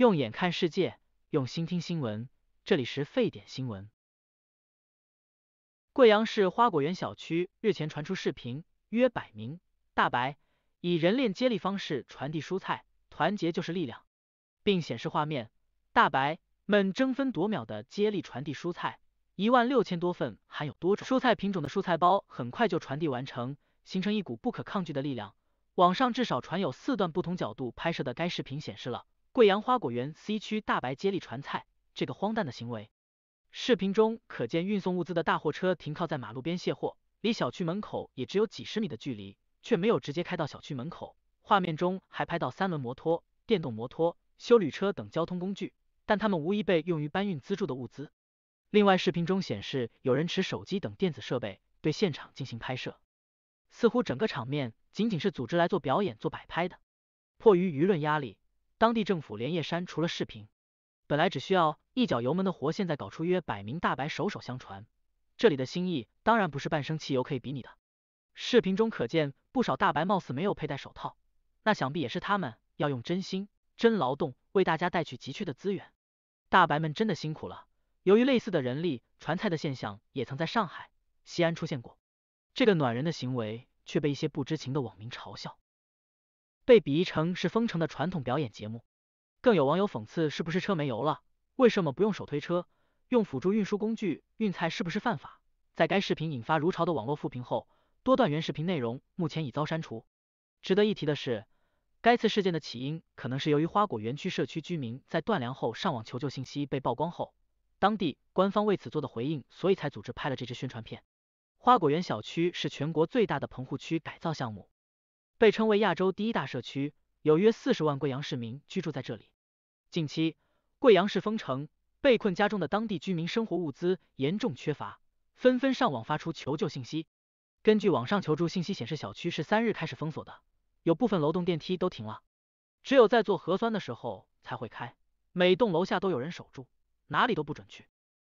用眼看世界，用心听新闻。这里是沸点新闻。贵阳市花果园小区日前传出视频，约百名大白以人链接力方式传递蔬菜，团结就是力量，并显示画面：大白们争分夺秒的接力传递蔬菜，一万六千多份含有多种蔬菜品种的蔬菜包很快就传递完成，形成一股不可抗拒的力量。网上至少传有四段不同角度拍摄的该视频，显示了。贵阳花果园 C 区大白接力传菜，这个荒诞的行为。视频中可见运送物资的大货车停靠在马路边卸货，离小区门口也只有几十米的距离，却没有直接开到小区门口。画面中还拍到三轮摩托、电动摩托、修理车等交通工具，但他们无疑被用于搬运资助的物资。另外，视频中显示有人持手机等电子设备对现场进行拍摄，似乎整个场面仅仅是组织来做表演、做摆拍的。迫于舆论压力。当地政府连夜删除了视频，本来只需要一脚油门的活，现在搞出约百名大白手手相传，这里的心意当然不是半生汽油可以比拟的。视频中可见不少大白貌似没有佩戴手套，那想必也是他们要用真心真劳动为大家带去急缺的资源。大白们真的辛苦了。由于类似的人力传菜的现象也曾在上海、西安出现过，这个暖人的行为却被一些不知情的网民嘲笑。被比喻成是丰城的传统表演节目，更有网友讽刺是不是车没油了，为什么不用手推车，用辅助运输工具运菜是不是犯法？在该视频引发如潮的网络复评后，多段原视频内容目前已遭删除。值得一提的是，该次事件的起因可能是由于花果园区社区居民在断粮后上网求救信息被曝光后，当地官方为此做的回应，所以才组织拍了这支宣传片。花果园小区是全国最大的棚户区改造项目。被称为亚洲第一大社区，有约四十万贵阳市民居住在这里。近期，贵阳市封城，被困家中的当地居民生活物资严重缺乏，纷纷上网发出求救信息。根据网上求助信息显示，小区是三日开始封锁的，有部分楼栋电梯都停了，只有在做核酸的时候才会开，每栋楼下都有人守住，哪里都不准去。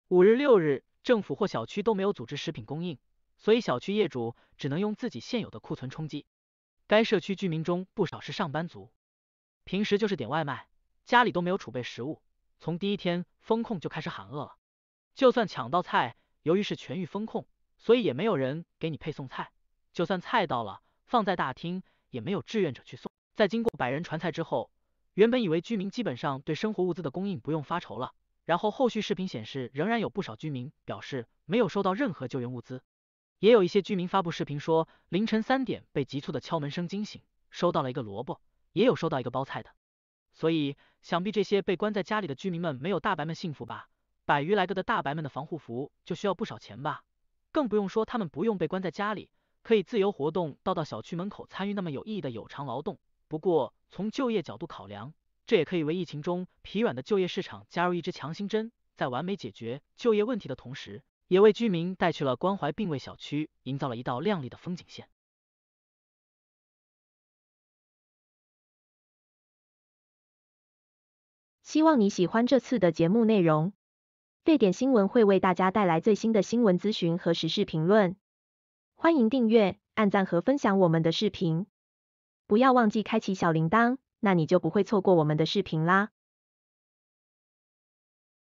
五日、六日，政府或小区都没有组织食品供应，所以小区业主只能用自己现有的库存充饥。该社区居民中不少是上班族，平时就是点外卖，家里都没有储备食物。从第一天封控就开始喊饿了，就算抢到菜，由于是全域封控，所以也没有人给你配送菜。就算菜到了，放在大厅，也没有志愿者去送。在经过百人传菜之后，原本以为居民基本上对生活物资的供应不用发愁了，然后后续视频显示，仍然有不少居民表示没有收到任何救援物资。也有一些居民发布视频说，凌晨三点被急促的敲门声惊醒，收到了一个萝卜，也有收到一个包菜的。所以想必这些被关在家里的居民们没有大白们幸福吧，百余来个的大白们的防护服就需要不少钱吧，更不用说他们不用被关在家里，可以自由活动到到小区门口参与那么有意义的有偿劳动。不过从就业角度考量，这也可以为疫情中疲软的就业市场加入一支强心针，在完美解决就业问题的同时。也为居民带去了关怀，并为小区营造了一道亮丽的风景线。希望你喜欢这次的节目内容。沸点新闻会为大家带来最新的新闻资讯和时事评论。欢迎订阅、按赞和分享我们的视频，不要忘记开启小铃铛，那你就不会错过我们的视频啦。